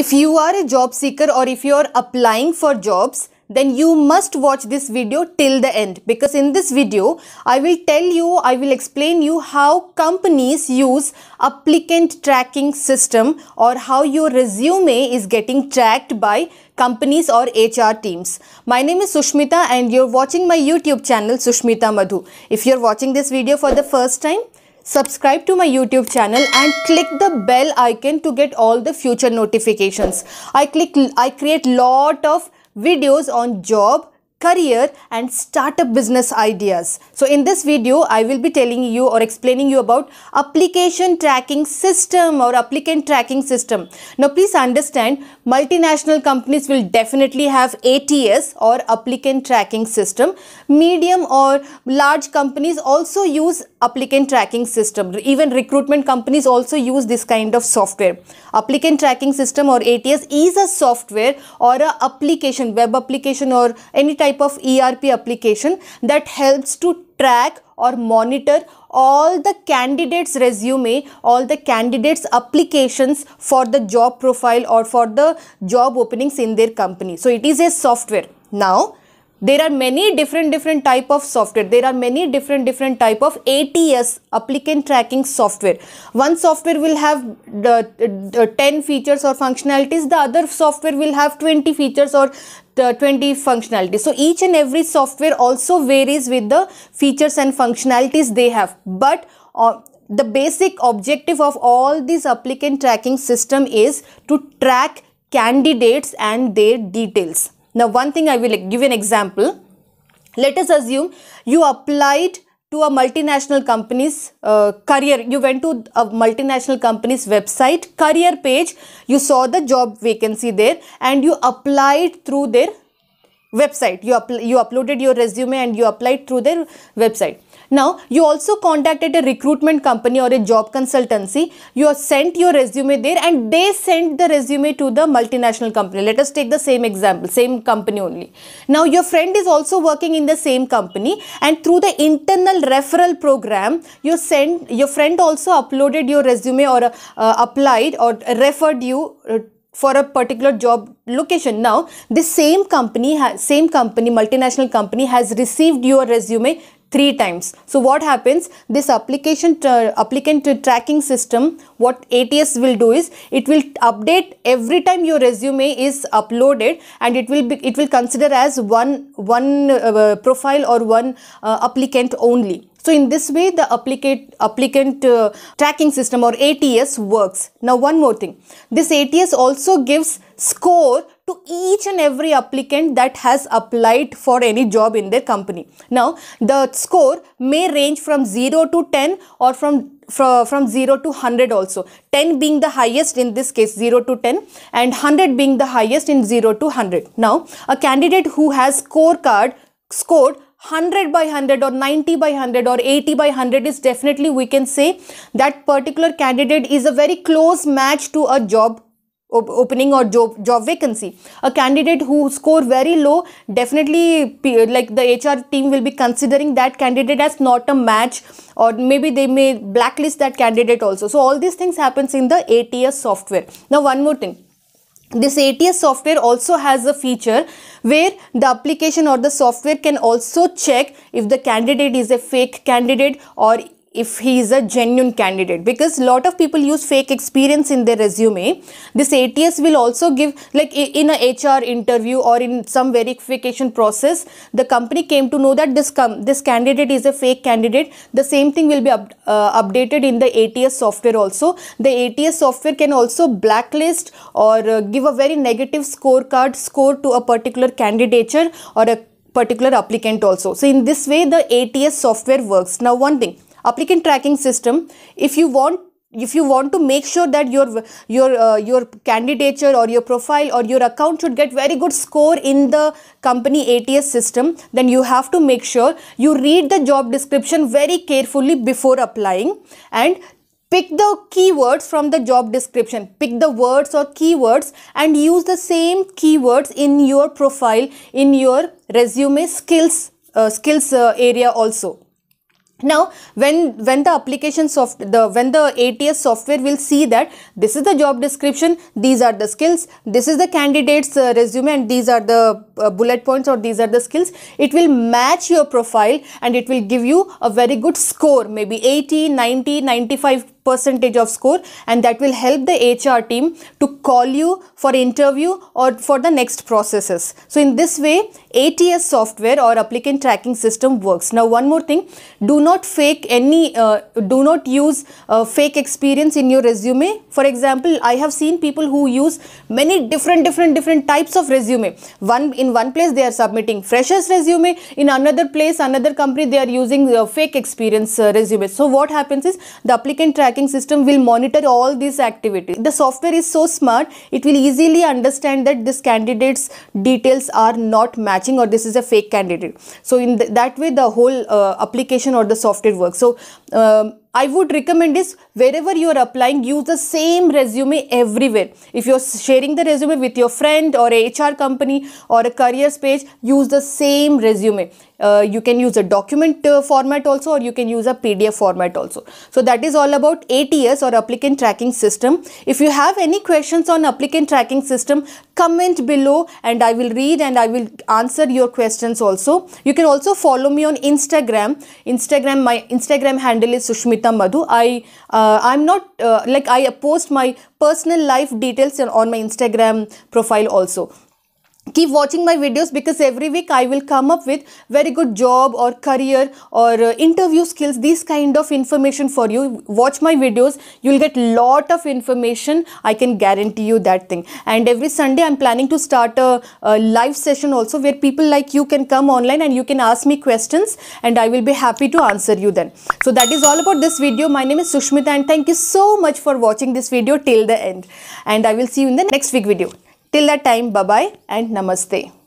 If you are a job seeker or if you are applying for jobs, then you must watch this video till the end because in this video I will tell you I will explain you how companies use applicant tracking system or how your resume is getting tracked by companies or HR teams. My name is Sushmita and you're watching my YouTube channel Sushmita Madhu. If you're watching this video for the first time Subscribe to my YouTube channel and click the bell icon to get all the future notifications. I click I create lot of videos on job career and startup business ideas. So in this video, I will be telling you or explaining you about application tracking system or applicant tracking system. Now please understand multinational companies will definitely have ATS or applicant tracking system. Medium or large companies also use applicant tracking system. Even recruitment companies also use this kind of software. Applicant tracking system or ATS is a software or a application, web application or any type type of ERP application that helps to track or monitor all the candidates resume, all the candidates applications for the job profile or for the job openings in their company. So it is a software. Now there are many different different type of software there are many different different type of ats applicant tracking software one software will have the, uh, the uh, 10 features or functionalities the other software will have 20 features or the uh, 20 functionalities so each and every software also varies with the features and functionalities they have but uh, the basic objective of all these applicant tracking system is to track candidates and their details now, one thing I will give an example. Let us assume you applied to a multinational company's uh, career. You went to a multinational company's website, career page. You saw the job vacancy there and you applied through their website. You, up you uploaded your resume and you applied through their website. Now, you also contacted a recruitment company or a job consultancy. You sent your resume there and they sent the resume to the multinational company. Let us take the same example, same company only. Now, your friend is also working in the same company and through the internal referral program, you send, your friend also uploaded your resume or uh, applied or referred you uh, for a particular job location now this same company same company multinational company has received your resume three times. So what happens, this application uh, applicant tracking system, what ATS will do is, it will update every time your resume is uploaded and it will be, it will consider as one, one uh, profile or one uh, applicant only. So in this way, the applicant, applicant uh, tracking system or ATS works. Now one more thing, this ATS also gives score to each and every applicant that has applied for any job in their company. Now, the score may range from 0 to 10 or from from 0 to 100 also 10 being the highest in this case 0 to 10 and 100 being the highest in 0 to 100 now a candidate who has scorecard scored 100 by 100 or 90 by 100 or 80 by 100 is definitely we can say that particular candidate is a very close match to a job opening or job, job vacancy. A candidate who score very low, definitely like the HR team will be considering that candidate as not a match or maybe they may blacklist that candidate also. So all these things happens in the ATS software. Now one more thing this ATS software also has a feature where the application or the software can also check if the candidate is a fake candidate or if he is a genuine candidate because a lot of people use fake experience in their resume this ats will also give like in a hr interview or in some verification process the company came to know that this this candidate is a fake candidate the same thing will be up, uh, updated in the ats software also the ats software can also blacklist or uh, give a very negative scorecard score to a particular candidature or a particular applicant also so in this way the ats software works now one thing applicant tracking system if you want if you want to make sure that your your uh, your candidature or your profile or your account should get very good score in the company ats system then you have to make sure you read the job description very carefully before applying and pick the keywords from the job description pick the words or keywords and use the same keywords in your profile in your resume skills uh, skills uh, area also now when when the application soft the when the ats software will see that this is the job description these are the skills this is the candidate's uh, resume and these are the uh, bullet points or these are the skills it will match your profile and it will give you a very good score maybe 80 90 95 percentage of score and that will help the HR team to call you for interview or for the next processes. So in this way ATS software or applicant tracking system works. Now one more thing do not fake any uh, do not use uh, fake experience in your resume. For example I have seen people who use many different different different types of resume. One in one place they are submitting freshers resume in another place another company they are using uh, fake experience uh, resume. So what happens is the applicant tracking tracking system will monitor all these activities. The software is so smart, it will easily understand that this candidate's details are not matching or this is a fake candidate. So in th that way, the whole uh, application or the software works. So um, I would recommend is wherever you are applying, use the same resume everywhere. If you're sharing the resume with your friend or a HR company or a careers page, use the same resume. Uh, you can use a document uh, format also or you can use a PDF format also. So that is all about ATS or applicant tracking system. If you have any questions on applicant tracking system, comment below and I will read and I will answer your questions also. You can also follow me on Instagram. Instagram, my Instagram handle is Sushmita Madhu. I, uh, I'm not, uh, like I post my personal life details on my Instagram profile also keep watching my videos because every week I will come up with very good job or career or uh, interview skills these kind of information for you watch my videos you'll get lot of information I can guarantee you that thing and every Sunday I'm planning to start a, a live session also where people like you can come online and you can ask me questions and I will be happy to answer you then so that is all about this video my name is Sushmita and thank you so much for watching this video till the end and I will see you in the next week video Till that time, bye bye and namaste.